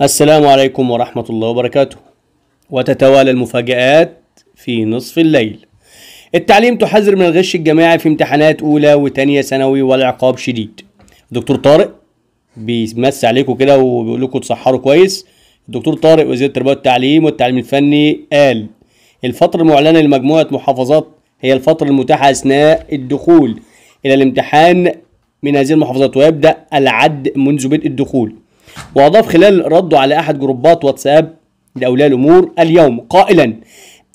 السلام عليكم ورحمة الله وبركاته وتتوالى المفاجآت في نصف الليل التعليم تحذر من الغش الجماعي في امتحانات أولى وتانية ثانوي والعقاب شديد دكتور طارق بيمس عليكم كده وبيقول لكم تسحروا كويس الدكتور طارق وزير التربية والتعليم والتعليم الفني قال الفترة المعلنة لمجموعة محافظات هي الفترة المتاحة أثناء الدخول إلى الامتحان من هذه المحافظات ويبدأ العد منذ بدء الدخول وأضاف خلال رده على أحد جروبات واتساب لأولياء الأمور اليوم قائلا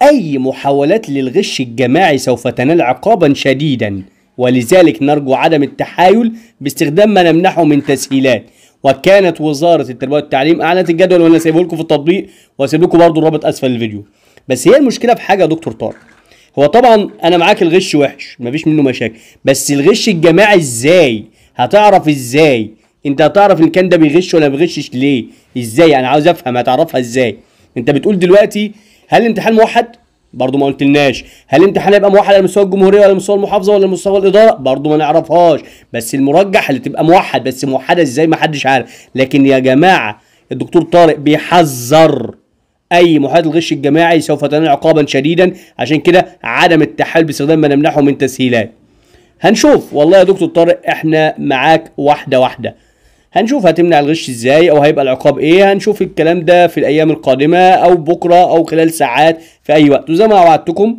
أي محاولات للغش الجماعي سوف تنال عقابا شديدا ولذلك نرجو عدم التحايل باستخدام ما نمنحه من تسهيلات وكانت وزارة التربية والتعليم أعلنت الجدول وأنا سايبه لكم في التطبيق وهسيب لكم برضه الرابط أسفل الفيديو بس هي المشكلة في حاجة يا دكتور طارق هو طبعا انا معاك الغش وحش مفيش منه مشاكل بس الغش الجماعي ازاي هتعرف ازاي انت هتعرف ان كان ده بيغش ولا بيغشش ليه ازاي انا عاوز افهم هتعرفها ازاي انت بتقول دلوقتي هل الامتحان موحد برضه ما قلتلناش هل الامتحان هيبقى موحد على مستوى الجمهوريه ولا مستوى المحافظه ولا مستوى الاداره برضه ما نعرفهاش بس المرجح اللي تبقى موحد بس موحده ازاي ما حدش عارف لكن يا جماعه الدكتور طارق بيحذر اي محايده الغش الجماعي سوف تنال عقابا شديدا عشان كده عدم التحال باستخدام ما نمنحه من تسهيلات هنشوف والله يا دكتور طارق احنا معاك واحده واحده هنشوف هتمنع الغش ازاي او هيبقى العقاب ايه هنشوف الكلام ده في الايام القادمه او بكره او خلال ساعات في اي وقت وزي ما وعدتكم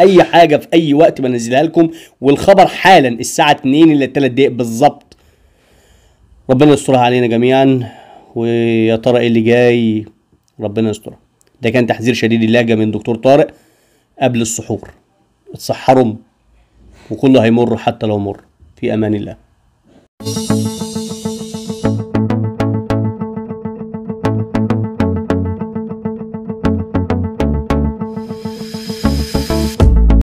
اي حاجه في اي وقت بنزلها لكم والخبر حالا الساعه 2 الا 3 دقائق بالظبط ربنا يسترها علينا جميعا ويا ترى ايه اللي جاي ربنا يسترها ده كان تحذير شديد اللهجه من دكتور طارق قبل السحور اتسحروا وكله هيمر حتى لو مر في امان الله